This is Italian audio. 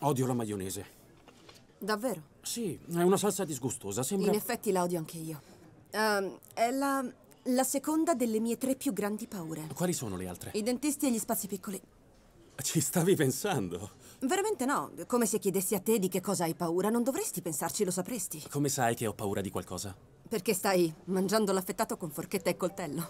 Odio la maionese. Davvero? Sì, è una salsa disgustosa, sembra... In effetti la odio anche io. Uh, è la, la seconda delle mie tre più grandi paure. Quali sono le altre? I dentisti e gli spazi piccoli. Ci stavi pensando? Veramente no. Come se chiedessi a te di che cosa hai paura, non dovresti pensarci, lo sapresti. Come sai che ho paura di qualcosa? Perché stai mangiando l'affettato con forchetta e coltello.